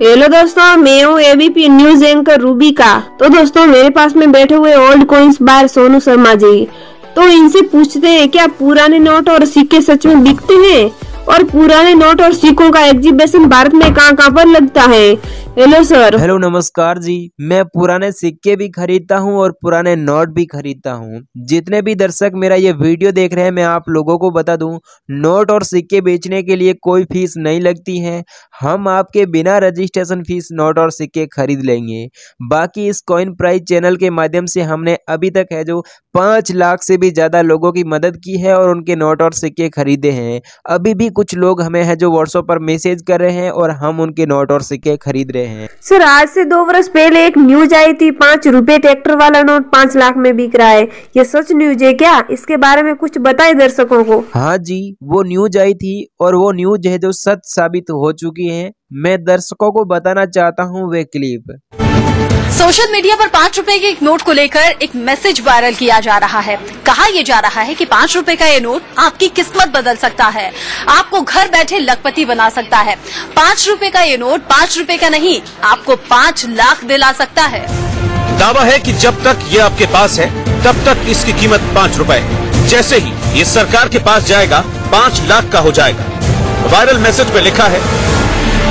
Hello दोस्तों मैं हूँ एबीपी न्यूज एंकर रूबी का तो दोस्तों मेरे पास में बैठे हुए ओल्ड कॉइन्स बार सोनू शर्मा जी तो इनसे पूछते हैं क्या पुराने नोट और सिक्के सच में बिकते हैं और पुराने नोट और सिक्कों का एग्जीबिशन भारत में कहां कहां पर लगता है हेलो सर हेलो नमस्कार जी मैं पुराने सिक्के भी खरीदता हूं और पुराने नोट भी खरीदता हूं जितने भी दर्शक मेरा ये वीडियो देख रहे हैं मैं आप लोगों को बता दूं नोट और सिक्के बेचने के लिए कोई फीस नहीं लगती है हम आपके बिना रजिस्ट्रेशन फीस नोट और सिक्के खरीद लेंगे बाकी इस कॉइन प्राइज चैनल के माध्यम से हमने अभी तक है जो पाँच लाख से भी ज़्यादा लोगों की मदद की है और उनके नोट और सिक्के खरीदे हैं अभी भी कुछ लोग हमें है जो व्हाट्सएप पर मैसेज कर रहे हैं और हम उनके नोट और सिक्के खरीद रहे हैं सर आज से दो वर्ष पहले एक न्यूज आई थी पाँच रूपए ट्रैक्टर वाला नोट पाँच लाख में बिक रहा है ये सच न्यूज है क्या इसके बारे में कुछ बताए दर्शकों को हाँ जी वो न्यूज आई थी और वो न्यूज है जो सच साबित हो चुकी है मैं दर्शकों को बताना चाहता हूँ वे क्लिप सोशल मीडिया पर पाँच रूपए के एक नोट को लेकर एक मैसेज वायरल किया जा रहा है कहा यह जा रहा है कि पाँच रूपए का ये नोट आपकी किस्मत बदल सकता है आपको घर बैठे लखपति बना सकता है पाँच रूपए का ये नोट पाँच रूपए का नहीं आपको पाँच लाख दिला सकता है दावा है कि जब तक ये आपके पास है तब तक इसकी कीमत पाँच रूपए जैसे ही ये सरकार के पास जाएगा पाँच लाख का हो जाएगा वायरल मैसेज में लिखा है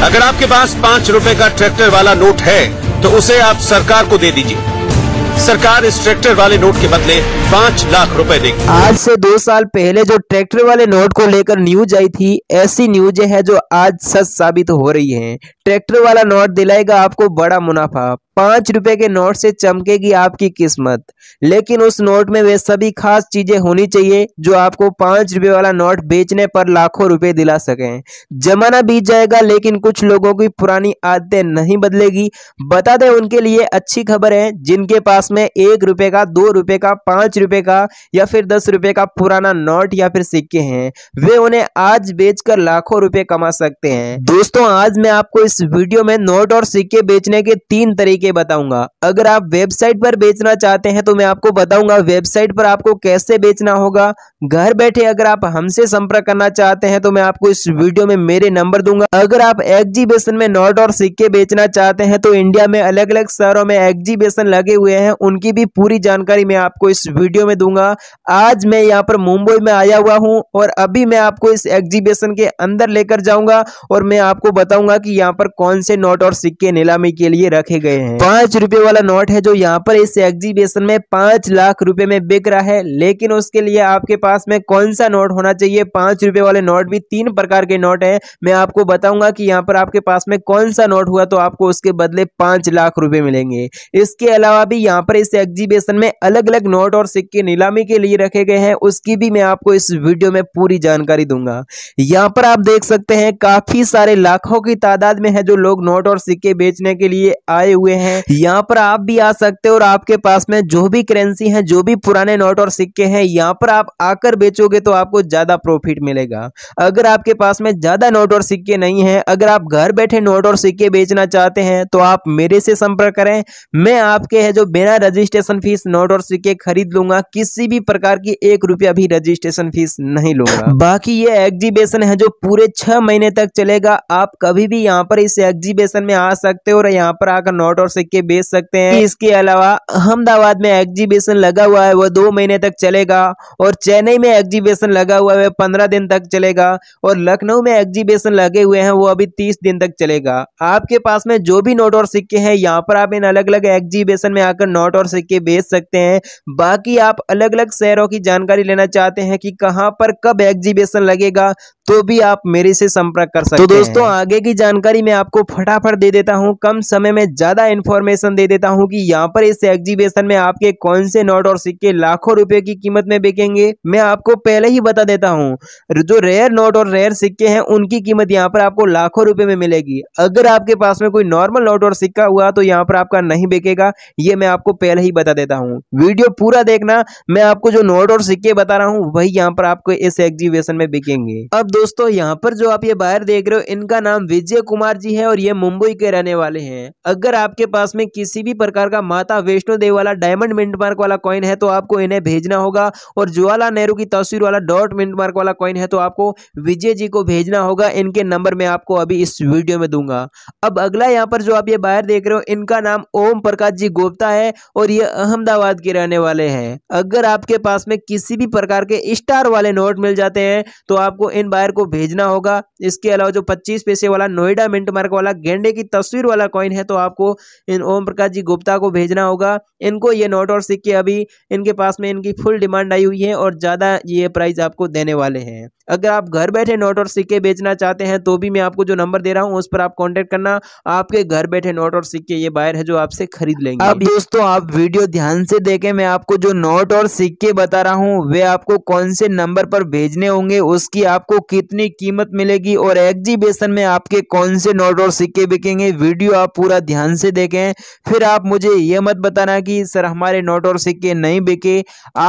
अगर आपके पास पाँच रूपए का ट्रैक्टर वाला नोट है तो उसे आप सरकार को दे दीजिए सरकार इस ट्रैक्टर वाले नोट के बदले पाँच लाख रुपए देगी आज से दो साल पहले जो ट्रैक्टर वाले नोट को लेकर न्यूज आई थी ऐसी न्यूज है जो आज सच साबित हो रही है ट्रैक्टर वाला नोट दिलाएगा आपको बड़ा मुनाफा पाँच रुपए के नोट से चमकेगी आपकी किस्मत लेकिन उस नोट में वे सभी खास चीजें होनी चाहिए जो आपको पाँच रुपए वाला नोट बेचने पर लाखों रुपए दिला सके जमाना बीत जाएगा लेकिन कुछ लोगों की पुरानी आदतें नहीं बदलेगी बता दें उनके लिए अच्छी खबर है जिनके पास में एक रुपए का दो रुपए का पाँच रुपए का या फिर दस रुपए का पुराना नोट या फिर सिक्के हैं वे उन्हें आज बेचकर लाखों रुपए कमा सकते हैं दोस्तों आज मैं आपको इस वीडियो में नोट और सिक्के बेचने के तीन तरीके बताऊंगा अगर आप वेबसाइट पर बेचना चाहते हैं तो मैं आपको बताऊंगा वेबसाइट पर आपको कैसे बेचना होगा घर बैठे अगर आप हमसे संपर्क करना चाहते हैं तो मैं आपको इस वीडियो में मेरे नंबर दूंगा अगर आप एग्जीबिशन में नोट और सिक्के बेचना चाहते हैं तो इंडिया में अलग अलग शहरों में एग्जीबिशन लगे हुए हैं उनकी भी पूरी जानकारी मैं आपको इस वीडियो वीडियो में दूंगा आज मैं यहाँ पर मुंबई में आया हुआ हूँ और अभी मैं आपको इस एग्जीबिशन के अंदर लेकर जाऊंगा और मैं आपको बताऊंगा कि यहाँ पर कौन से नोट और सिक्के नीलामी के लिए रखे गए हैं पांच रुपए वाला नोट है जो यहाँ पर इस एग्जीबिशन में पांच लाख रुपए में बिक रहा है लेकिन उसके लिए आपके पास में कौन सा नोट होना चाहिए पांच रुपए वाले नोट भी तीन प्रकार के नोट है मैं आपको बताऊंगा कि यहाँ पर आपके पास में कौन सा नोट हुआ तो आपको उसके बदले पांच लाख रुपए मिलेंगे इसके अलावा भी यहाँ पर इस एग्जीबिशन में अलग अलग नोट और सिक्के नीलामी के लिए रखे गए हैं उसकी भी मैं आपको इस वीडियो में पूरी जानकारी दूंगा यहाँ पर आप देख सकते हैं काफी सारे लाखों की तादाद में है जो लोग नोट और सिक्के बेचने के लिए आए हुए हैं यहाँ पर आप भी आ सकते हैं और आपके पास में जो भी करेंसी है जो भी पुराने नोट और सिक्के हैं यहाँ पर आप आकर बेचोगे तो आपको ज्यादा प्रॉफिट मिलेगा अगर आपके पास में ज्यादा नोट और सिक्के नहीं है अगर आप घर बैठे नोट और सिक्के बेचना चाहते हैं तो आप मेरे से संपर्क करें मैं आपके है जो बिना रजिस्ट्रेशन फीस नोट और सिक्के खरीद लू दूंगा किसी भी प्रकार की एक रुपया भी रजिस्ट्रेशन फीस नहीं लूंगा बाकी ये एग्जीबिशन है जो पूरे छह महीने तक चलेगा आप कभी भी यहाँ पर इस एग्जीबिशन में आ सकते हो और यहाँ पर आकर नोट और सिक्के बेच सकते हैं इसके अलावा अहमदाबाद में एग्जीबिशन लगा हुआ है वो दो महीने तक चलेगा और चेन्नई में एग्जीबिशन लगा हुआ है वह पंद्रह दिन तक चलेगा और लखनऊ में एग्जीबिशन लगे हुए हैं वो अभी तीस दिन तक चलेगा आपके पास में जो भी नोट और सिक्के हैं यहाँ पर आप इन अलग अलग एग्जीबिशन में आकर नोट और सिक्के बेच सकते हैं बाकी कि आप अलग अलग शहरों की जानकारी लेना चाहते हैं कि कहां पर कब एग्जीबिशन लगेगा तो भी आप मेरे से संपर्क कर सकते तो हैं तो दोस्तों हैं। आगे की जानकारी मैं आपको फटाफट दे देता हूं कम समय में ज्यादा इन्फॉर्मेशन दे देता हूं कि यहां पर इस एग्जीबिशन में आपके कौन से नोट और सिक्के लाखों रुपए की कीमत में बिकेंगे मैं आपको पहले ही बता देता हूं जो रेयर नोट और रेयर सिक्के हैं उनकी कीमत यहाँ पर आपको लाखों रुपए में मिलेगी अगर आपके पास में कोई नॉर्मल नोट और सिक्का हुआ तो यहाँ पर आपका नहीं बिकेगा ये मैं आपको पहले ही बता देता हूँ वीडियो पूरा देखना मैं आपको जो नोट और सिक्के बता रहा हूँ वही यहाँ पर आपको इस एग्जीबिशन में बिकेंगे अब दोस्तों यहाँ पर जो आप ये बाहर देख रहे हो इनका नाम विजय कुमार जी है और ये मुंबई के रहने वाले हैं अगर आपके पास में किसी भी प्रकार का माता वैष्णो देव वाला डायमंड मिंट मार्क वाला कॉइन है तो आपको इन्हें भेजना होगा और जवाहरलाल नेहरू की तस्वीर वाला डॉट मिंट मार्क वाला कॉइन है तो आपको विजय जी को भेजना होगा इनके नंबर में आपको अभी इस वीडियो में दूंगा अब अगला यहाँ पर जो आप ये बाहर देख रहे हो इनका नाम ओम प्रकाश जी गोप्ता है और ये अहमदाबाद के रहने वाले हैं अगर आपके पास में किसी भी प्रकार के स्टार वाले नोट मिल जाते हैं तो आपको इन बायर बायर को भेजना होगा इसके अलावा जो पच्चीस पैसे वाला नोएडा मिंट मार्क वाला गेंडे की तस्वीर वाला कॉइन है तो आपको इन ओम प्रकाश जी गुप्ता को भेजना होगा इनको ये नोट और सिक्के अभी इनके पास में इनकी फुल डिमांड आई हुई है और ज़्यादा ये प्राइस आपको देने वाले हैं अगर आप घर बैठे नोट और सिक्के बेचना चाहते हैं तो भी मैं आपको जो नंबर दे रहा हूँ उस पर आप कॉन्टेक्ट करना आपके घर बैठे नोट और सिक्के ये बायर है जो आपसे खरीद लेंगे अब दोस्तों आप वीडियो ध्यान से देखें मैं आपको जो नोट और सिक्के बता रहा हूँ वे आपको कौन से नंबर पर भेजने होंगे उसकी आपको कितनी कीमत मिलेगी और एग्जीबिशन में आपके कौन से नोट और सिक्के बिकेंगे वीडियो आप पूरा ध्यान से देखें फिर आप मुझे ये मत बताना कि सर हमारे नोट और सिक्के नहीं बिके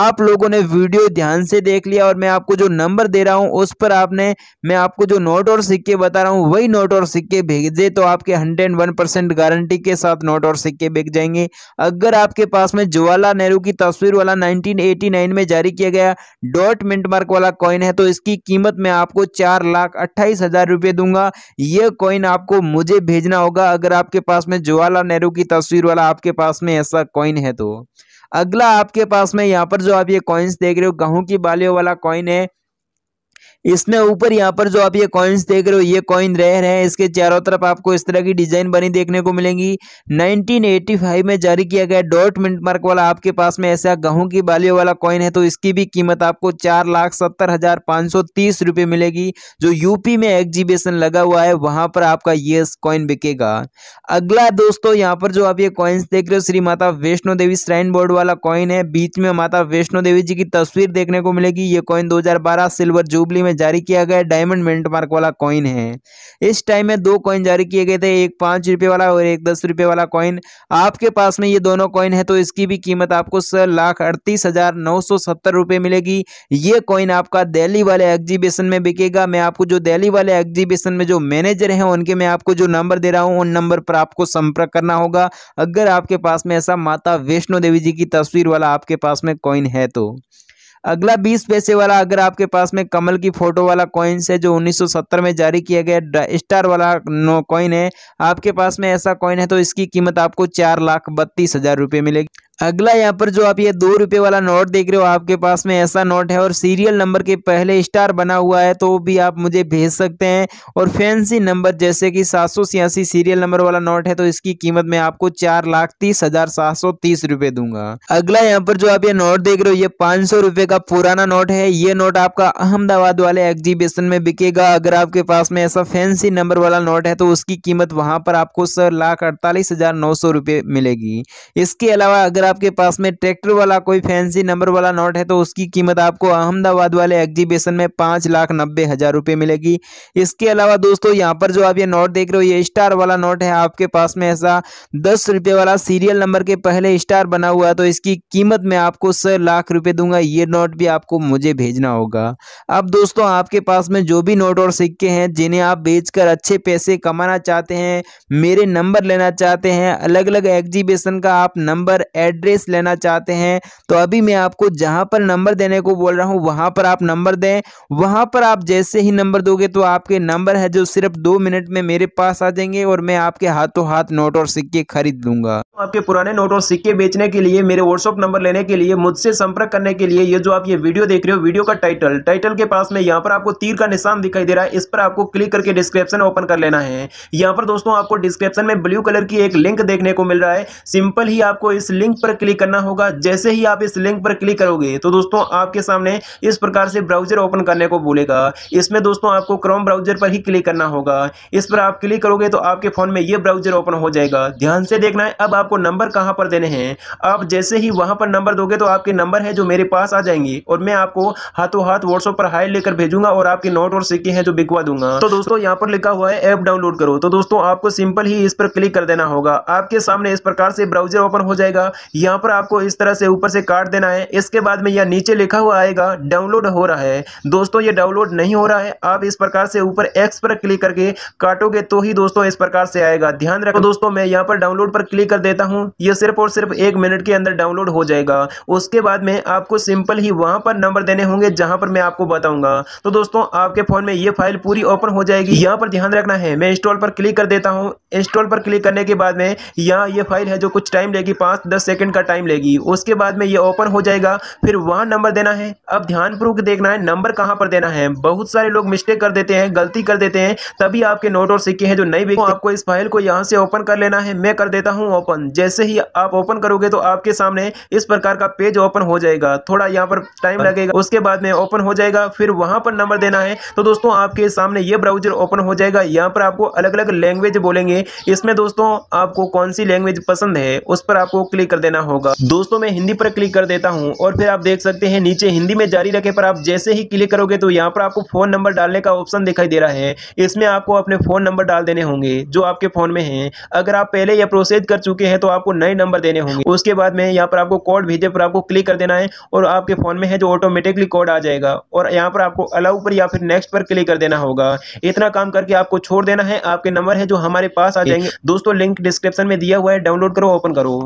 आप लोगों ने वीडियो ध्यान से देख लिया और मैं आपको जो नंबर दे रहा हूँ उस पर आपने मैं आपको जो नोट और सिक्के बता रहा हूँ वही नोट और सिक्के भेजे तो आपके हंड्रेड वन परसेंट गारंटी के साथ नोट और सिक्के बिक जाएंगे अगर आपके पास में जवाहरलाल नेहरू की तस्वीर वाला 1989 में जारी किया गया डॉट मिंट मार्क वाला कॉइन है तो इसकी कीमत मैं आपको चार लाख अट्ठाईस हजार रुपये दूंगा यह कॉइन आपको मुझे भेजना होगा अगर आपके पास में जवाहरलाल नेहरू की तस्वीर वाला आपके पास में ऐसा कॉइन है तो अगला आपके पास में यहाँ पर जो आप ये कॉइन्स देख रहे हो गेहूँ की बालियों वाला कॉइन है इसमें ऊपर यहाँ पर जो आप ये कॉइन्स देख रहे हो ये कॉइन रह रहे हैं इसके चारों तरफ आपको इस तरह की डिजाइन बनी देखने को मिलेंगी 1985 में जारी किया गया डॉट मिनट मार्क वाला आपके पास में ऐसा गहूं की बालियों वाला कॉइन है तो इसकी भी कीमत आपको चार लाख सत्तर हजार पाँच सौ तीस रुपये मिलेगी जो यूपी में एग्जीबिशन लगा हुआ है वहां पर आपका ये कॉइन बिकेगा अगला दोस्तों यहाँ पर जो आप ये कॉइन्स देख रहे हो श्री माता वैष्णो देवी श्राइन बोर्ड वाला कॉइन है बीच में माता वैष्णो देवी जी की तस्वीर देखने को मिलेगी ये कॉइन दो सिल्वर जुबली में में जारी किया गया डायमंड मिंट मार्क वाला कॉइन है इस टाइम में दो कॉइन जारी किए गए थे एक पाँच रुपये वाला और एक दस रुपये वाला कॉइन आपके पास में ये दोनों कॉइन है तो इसकी भी कीमत आपको लाख अड़तीस हज़ार नौ सौ सत्तर रुपये मिलेगी ये कॉइन आपका दिल्ली वाले एग्जीबिशन में बिकेगा मैं आपको जो दिल्ली वाले एग्जीबिशन में जो मैनेजर हैं उनके मैं आपको जो नंबर दे रहा हूँ उन नंबर पर आपको संपर्क करना होगा अगर आपके पास में ऐसा माता वैष्णो देवी जी की तस्वीर वाला आपके पास में कॉइन है तो अगला बीस पैसे वाला अगर आपके पास में कमल की फोटो वाला कॉइन्स है जो 1970 में जारी किया गया स्टार वाला नो कॉइन है आपके पास में ऐसा कॉइन है तो इसकी कीमत आपको चार लाख बत्तीस हजार रुपये मिलेगी अगला यहाँ पर जो आप ये दो रुपये वाला नोट देख रहे हो आपके पास में ऐसा नोट है और सीरियल नंबर के पहले स्टार बना हुआ है तो भी आप मुझे भेज सकते हैं और फैंसी नंबर जैसे कि सात सौ छियासी सीरियल नंबर वाला नोट है तो इसकी कीमत मैं आपको चार लाख तीस हजार सात सौ तीस रुपये दूंगा अगला यहाँ पर जो आप ये नोट देख रहे हो ये पाँच सौ रुपये का पुराना नोट है ये नोट आपका अहमदाबाद वाले एग्जीबिशन में बिकेगा अगर आपके पास में ऐसा फैंसी नंबर वाला नोट है तो उसकी कीमत वहाँ पर आपको सर लाख अड़तालीस हजार नौ सौ रुपये मिलेगी इसके अलावा अगर आपके पास में ट्रैक्टर वाला कोई फैंसी नंबर वाला नोट है तो उसकी कीमत आपको अहमदाबाद वाले एग्जीबिशन में पाँच लाख नब्बे हज़ार रुपये मिलेगी इसके अलावा दोस्तों यहाँ पर जो आप ये नोट देख रहे हो ये स्टार वाला नोट है आपके पास में ऐसा दस रुपये वाला सीरियल नंबर के पहले स्टार बना हुआ है तो इसकी कीमत मैं आपको स लाख रुपये दूंगा ये नोट भी आपको मुझे भेजना होगा अब दोस्तों आपके पास में जो भी नोट और सिक्के हैं जिन्हें आप बेच अच्छे पैसे कमाना चाहते हैं मेरे नंबर लेना चाहते हैं अलग अलग एग्जीबिशन का आप नंबर एड एड्रेस लेना चाहते हैं तो अभी मैं आपको जहां पर नंबर देने को बोल रहा हूं वहां पर आप नंबर दें वहां पर आप जैसे ही नंबर दोगे तो आपके नंबर है जो सिर्फ दो मिनट में मेरे पास आ जाएंगे और मैं आपके हाथों हाथ नोट और सिक्के खरीद लूँगा आपके पुराने नोट और सिक्के बेचने के लिए मेरे व्हाट्सअप नंबर लेने के लिए मुझसे संपर्क करने के लिए ये जो आप ये वीडियो देख रहे हो वीडियो का टाइटल टाइटल के पास में यहाँ पर आपको तीर का निशान दिखाई दे रहा है इस पर आपको क्लिक करके डिस्क्रिप्शन ओपन कर लेना है यहाँ पर दोस्तों आपको डिस्क्रिप्शन में ब्लू कलर की एक लिंक देखने को मिल रहा है सिंपल ही आपको इस लिंक पर क्लिक करना होगा जैसे ही आप इस लिंक पर क्लिक करोगे तो दोस्तों आपके सामने इस प्रकार से ब्राउजर ओपन करने को बोलेगा इसमें दोस्तों आपको क्रोम ब्राउजर पर ही क्लिक करना होगा इस पर आप क्लिक करोगे तो आपके फोन में ये ब्राउजर ओपन हो जाएगा ध्यान से देखना है अब आपको नंबर कहाँ पर देने हैं आप जैसे ही वहाँ पर नंबर दोगे तो आपके नंबर है जो मेरे पास आ जाएंगे और मैं आपको हाथों हाथ व्हाट्सअप पर हाई लेकर भेजूंगा और आपके नोट और सिक्के हैं जो बिकवा दूंगा तो दोस्तों यहाँ पर लिखा हुआ है ऐप डाउनलोड करो तो दोस्तों आपको सिंपल ही इस पर क्लिक कर देना होगा आपके सामने इस प्रकार से ब्राउजर ओपन हो जाएगा यहाँ पर आपको इस तरह से ऊपर से कार्ड देना है इसके बाद में यह नीचे लिखा हुआ आएगा डाउनलोड हो रहा है दोस्तों ये डाउनलोड नहीं हो रहा है आप इस प्रकार से ऊपर एक्स पर क्लिक करके काटोगे तो ही दोस्तों इस प्रकार से आएगा ध्यान रखो दोस्तों मैं यहाँ पर डाउनलोड पर क्लिक कर दे लेता हूँ यह सिर्फ और सिर्फ एक मिनट के अंदर डाउनलोड हो जाएगा उसके बाद में आपको सिंपल ही वहां पर नंबर देने होंगे जहां पर मैं आपको बताऊंगा तो दोस्तों आपके फ़ोन में यह फाइल पूरी ओपन हो जाएगी यहाँ पर ध्यान रखना है मैं इंस्टॉल पर क्लिक कर देता हूँ इंस्टॉल पर क्लिक करने के बाद में यहाँ ये फाइल है जो कुछ टाइम लेगी पाँच दस सेकेंड का टाइम लेगी उसके बाद में ये ओपन हो जाएगा फिर वहाँ नंबर देना है अब ध्यान ध्यानपूर्वक देखना है नंबर कहाँ पर देना है बहुत सारे लोग मिस्टेक कर देते हैं गलती कर देते हैं तभी आपके नोट और सिक्के हैं जो नहीं भी आपको इस फाइल को यहाँ से ओपन कर लेना है मैं कर देता हूँ ओपन ओपन हम्म, जैसे ही आप ओपन करोगे तो आपके सामने इस प्रकार का पेज ओपन हो जाएगा थोड़ा यहाँ पर टाइम हाँ। लगेगा उसके बाद में ओपन हो जाएगा फिर वहां पर नंबर देना है तो दोस्तों आपके सामने ये ब्राउजर ओपन हो जाएगा यहाँ पर आपको अलग अलग लैंग्वेज बोलेंगे इसमें दोस्तों आपको कौन सी लैंग्वेज पसंद है उस पर आपको क्लिक कर देना होगा दोस्तों मैं हिंदी पर क्लिक कर देता हूँ और फिर आप देख सकते हैं नीचे हिंदी में जारी रखे पर आप जैसे ही क्लिक करोगे तो यहाँ पर आपको फ़ोन नंबर डालने का ऑप्शन दिखाई दे रहा है इसमें आपको अपने फ़ोन नंबर डाल देने होंगे जो आपके फ़ोन में है अगर आप पहले यह प्रोसेस कर चुके हैं हैं तो आपको नए नंबर देने होंगे उसके बाद में यहाँ पर आपको कोड भेजे पर आपको क्लिक कर देना है और आपके फ़ोन में है जो ऑटोमेटिकली कोड आ जाएगा और यहाँ पर आपको अलाउ पर या फिर नेक्स्ट पर क्लिक कर देना होगा इतना काम करके आपको छोड़ देना है आपके नंबर है जो हमारे पास आ जाएंगे दोस्तों लिंक डिस्क्रिप्शन में दिया हुआ है डाउनलोड करो ओपन करो